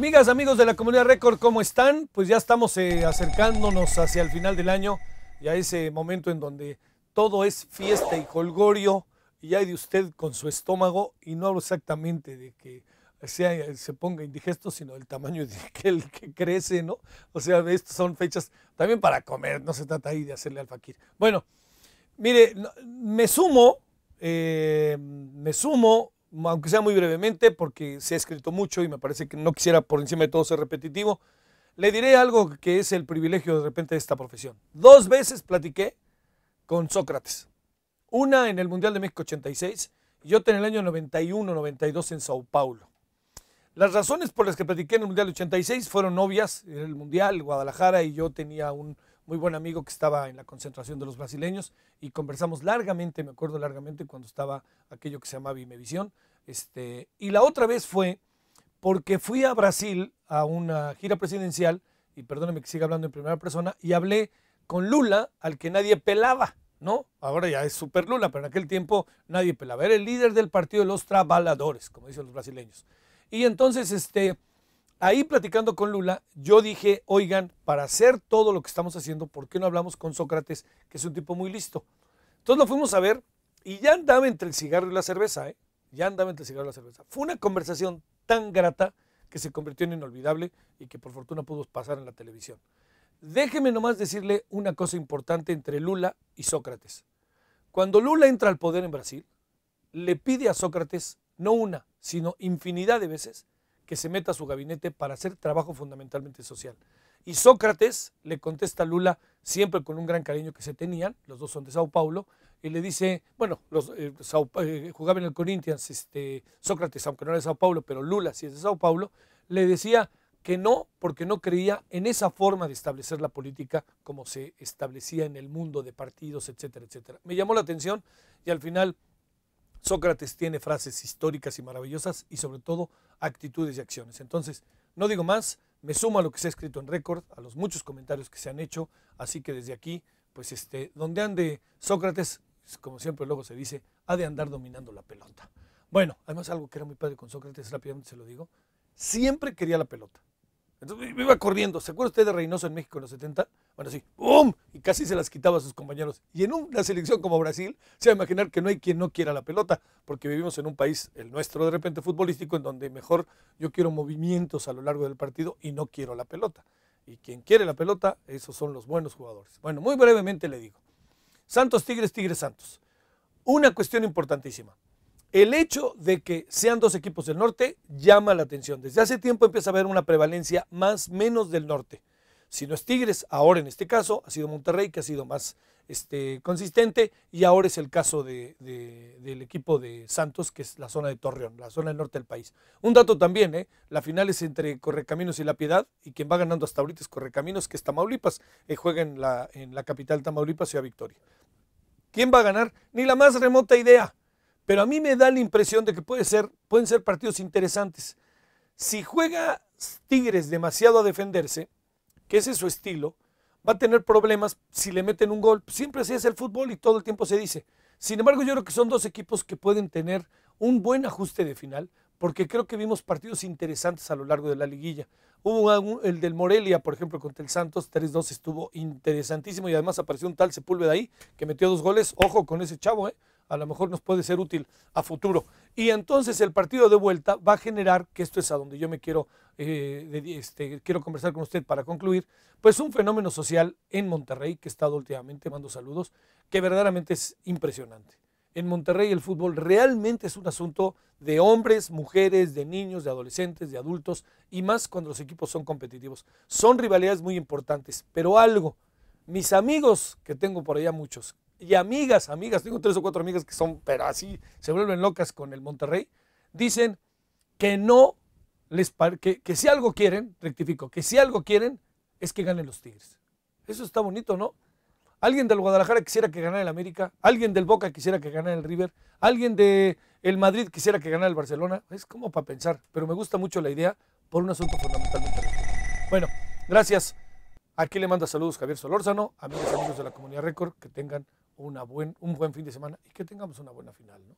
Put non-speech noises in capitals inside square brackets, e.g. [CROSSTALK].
Amigas, amigos de la comunidad Record, ¿cómo están? Pues ya estamos eh, acercándonos hacia el final del año y a ese momento en donde todo es fiesta y colgorio y hay de usted con su estómago y no hablo exactamente de que eh, se ponga indigesto, sino del tamaño de [LAUGHS] que que crece, ¿no? O sea, estas son fechas también para comer, no se trata ahí de hacerle al Bueno, mire, me sumo, eh, me sumo aunque sea muy brevemente, porque se ha escrito mucho y me parece que no quisiera por encima de todo ser repetitivo, le diré algo que es el privilegio de repente de esta profesión. Dos veces platiqué con Sócrates. Una en el Mundial de México 86 y otra en el año 91-92 en Sao Paulo. Las razones por las que platiqué en el Mundial 86 fueron obvias. En el Mundial, Guadalajara y yo tenía un muy buen amigo que estaba en la concentración de los brasileños y conversamos largamente, me acuerdo largamente, cuando estaba aquello que se llamaba Vimevisión. Este, y la otra vez fue porque fui a Brasil a una gira presidencial, y perdóneme que siga hablando en primera persona, y hablé con Lula, al que nadie pelaba, ¿no? Ahora ya es super Lula, pero en aquel tiempo nadie pelaba. Era el líder del partido de los trabajadores, como dicen los brasileños. Y entonces, este ahí platicando con Lula, yo dije, oigan, para hacer todo lo que estamos haciendo, ¿por qué no hablamos con Sócrates, que es un tipo muy listo? Entonces lo fuimos a ver y ya andaba entre el cigarro y la cerveza, ¿eh? Ya andaba entre el cigarro y la cerveza. Fue una conversación tan grata que se convirtió en inolvidable y que por fortuna pudo pasar en la televisión. Déjeme nomás decirle una cosa importante entre Lula y Sócrates. Cuando Lula entra al poder en Brasil, le pide a Sócrates, no una, sino infinidad de veces, que se meta a su gabinete para hacer trabajo fundamentalmente social. Y Sócrates le contesta a Lula siempre con un gran cariño que se tenían, los dos son de Sao Paulo, y le dice, bueno, los, eh, eh, jugaba en el Corinthians este, Sócrates, aunque no era de Sao Paulo, pero Lula sí es de Sao Paulo, le decía que no, porque no creía en esa forma de establecer la política como se establecía en el mundo de partidos, etcétera, etcétera. Me llamó la atención y al final Sócrates tiene frases históricas y maravillosas y sobre todo actitudes y acciones. Entonces, no digo más, me sumo a lo que se ha escrito en récord, a los muchos comentarios que se han hecho, así que desde aquí, pues este, donde ande Sócrates, pues, como siempre luego se dice, ha de andar dominando la pelota. Bueno, además algo que era muy padre con Sócrates, rápidamente se lo digo, siempre quería la pelota. Entonces me iba corriendo. ¿Se acuerda usted de Reynoso en México en los 70? Bueno, sí, ¡bum! Y casi se las quitaba a sus compañeros. Y en una selección como Brasil, se va a imaginar que no hay quien no quiera la pelota, porque vivimos en un país, el nuestro de repente futbolístico, en donde mejor yo quiero movimientos a lo largo del partido y no quiero la pelota. Y quien quiere la pelota, esos son los buenos jugadores. Bueno, muy brevemente le digo. Santos, Tigres, Tigres, Santos. Una cuestión importantísima. El hecho de que sean dos equipos del norte llama la atención. Desde hace tiempo empieza a haber una prevalencia más menos del norte. Si no es Tigres, ahora en este caso ha sido Monterrey que ha sido más este, consistente y ahora es el caso del equipo de Santos, que es la zona de Torreón, la zona del norte del país. Un dato también, ¿eh? la final es entre Correcaminos y La Piedad y quien va ganando hasta ahorita es Correcaminos, que es Tamaulipas, eh, juega en la, en la capital Tamaulipas, a Victoria. ¿Quién va a ganar? Ni la más remota idea pero a mí me da la impresión de que puede ser, pueden ser partidos interesantes. Si juega Tigres demasiado a defenderse, que ese es su estilo, va a tener problemas si le meten un gol. Siempre se es el fútbol y todo el tiempo se dice. Sin embargo, yo creo que son dos equipos que pueden tener un buen ajuste de final, porque creo que vimos partidos interesantes a lo largo de la liguilla. Hubo el del Morelia, por ejemplo, contra el Santos, 3-2 estuvo interesantísimo y además apareció un tal Sepúlveda ahí que metió dos goles. Ojo con ese chavo, ¿eh? a lo mejor nos puede ser útil a futuro. Y entonces el partido de vuelta va a generar, que esto es a donde yo me quiero, eh, este, quiero conversar con usted para concluir, pues un fenómeno social en Monterrey, que he estado últimamente, mando saludos, que verdaderamente es impresionante. En Monterrey el fútbol realmente es un asunto de hombres, mujeres, de niños, de adolescentes, de adultos, y más cuando los equipos son competitivos. Son rivalidades muy importantes, pero algo, mis amigos, que tengo por allá muchos, y amigas, amigas, tengo tres o cuatro amigas que son, pero así se vuelven locas con el Monterrey, dicen que no les que, que si algo quieren, rectifico, que si algo quieren es que ganen los Tigres. Eso está bonito, ¿no? Alguien del Guadalajara quisiera que ganara el América, alguien del Boca quisiera que ganara el River, alguien de Madrid quisiera que ganara el Barcelona. Es como para pensar, pero me gusta mucho la idea por un asunto fundamentalmente. Bueno, gracias. Aquí le manda saludos Javier Solórzano, amigos y amigos de la comunidad Récord, que tengan buen, un buen fin de semana y que tengamos una buena final, ¿no?